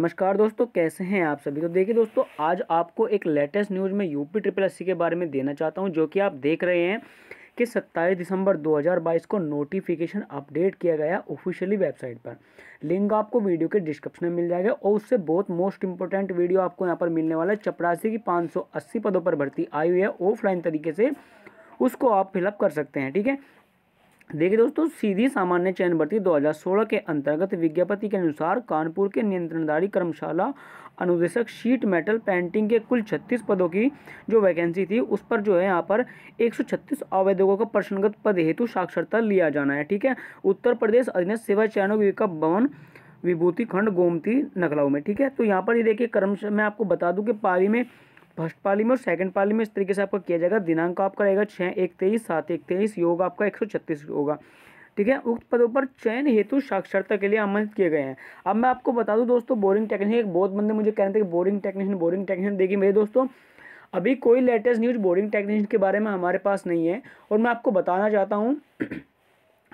नमस्कार दोस्तों कैसे हैं आप सभी तो देखिए दोस्तों आज आपको एक लेटेस्ट न्यूज़ में यूपी ट्रिपल एस के बारे में देना चाहता हूं जो कि आप देख रहे हैं कि 27 दिसंबर 2022 को नोटिफिकेशन अपडेट किया गया ऑफिशियली वेबसाइट पर लिंक आपको वीडियो के डिस्क्रिप्शन में मिल जाएगा और उससे बहुत मोस्ट इंपॉर्टेंट वीडियो आपको यहाँ पर मिलने वाला है चपरासी की पाँच पदों पर भर्ती आई हुई है ऑफलाइन तरीके से उसको आप फिलअप कर सकते हैं ठीक है देखिए दोस्तों सीधी सामान्य चयन भर्ती 2016 के अंतर्गत विज्ञापति के अनुसार कानपुर के नियंत्रणधारी कर्मशाला अनुदेशक शीट मेटल पेंटिंग के कुल 36 पदों की जो वैकेंसी थी उस पर जो है यहाँ पर 136 आवेदकों का प्रश्नगत पद हेतु साक्षरता लिया जाना है ठीक है उत्तर प्रदेश अधीनस्थ सेवा चयन विवेक भवन विभूति खंड गोमती नखलाऊ में ठीक है तो यहाँ पर ये देखिए कर्म मैं आपको बता दूँ कि पारी में फर्स्ट पाली में और सेकंड पाली में इस तरीके से आपका किया जाएगा दिनांक आपका रहेगा छः एक तेईस सात एक तेईस योग आपका एक सौ छत्तीस होगा ठीक है उक्त पदों पर चयन हेतु साक्षरता के लिए आमंत्रित किए गए हैं अब मैं आपको बता दूँ दोस्तों बोरिंग टेक्नीशियन एक बहुत बंदे मुझे कह रहे थे कि बोरिंग टेक्नीशियन बोरिंग टेक्नीशियन देखिए मेरे दोस्तों अभी कोई लेटेस्ट न्यूज़ बोरिंग टेक्नीशियन के बारे में हमारे पास नहीं है और मैं आपको बताना चाहता हूँ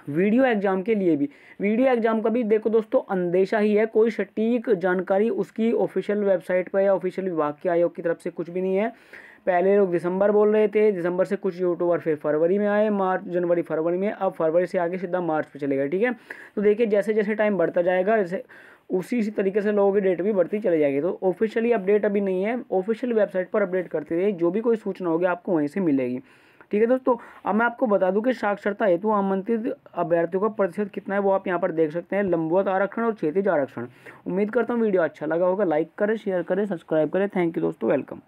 वीडियो एग्जाम के लिए भी वीडियो एग्जाम का भी देखो दोस्तों अंदेशा ही है कोई सटीक जानकारी उसकी ऑफिशियल वेबसाइट पर या ऑफिशियल विभाग के आयोग की तरफ से कुछ भी नहीं है पहले लोग दिसंबर बोल रहे थे दिसंबर से कुछ यूट्यूबर फिर फरवरी में आए मार्च जनवरी फरवरी में अब फरवरी से आगे सीधा मार्च पे चलेगा ठीक है तो देखिए जैसे जैसे टाइम बढ़ता जाएगा जैसे उसी इसी तरीके से लोगों की डेट भी बढ़ती चली जाएगी तो ऑफिशियली अपडेट अभी नहीं है ऑफिशियल वेबसाइट पर अपडेट करते रहिए जो भी कोई सूचना होगी आपको वहीं से मिलेगी ठीक है दोस्तों अब मैं आपको बता दूं कि साक्षरता हेतु आमंत्रित अभ्यर्थियों का प्रतिशत कितना है वो आप यहाँ पर देख सकते हैं लंबवत आरक्षण और क्षेत्रीय आरक्षण उम्मीद करता हूँ वीडियो अच्छा लगा होगा लाइक करें शेयर करें सब्सक्राइब करें थैंक यू दोस्तों वेलकम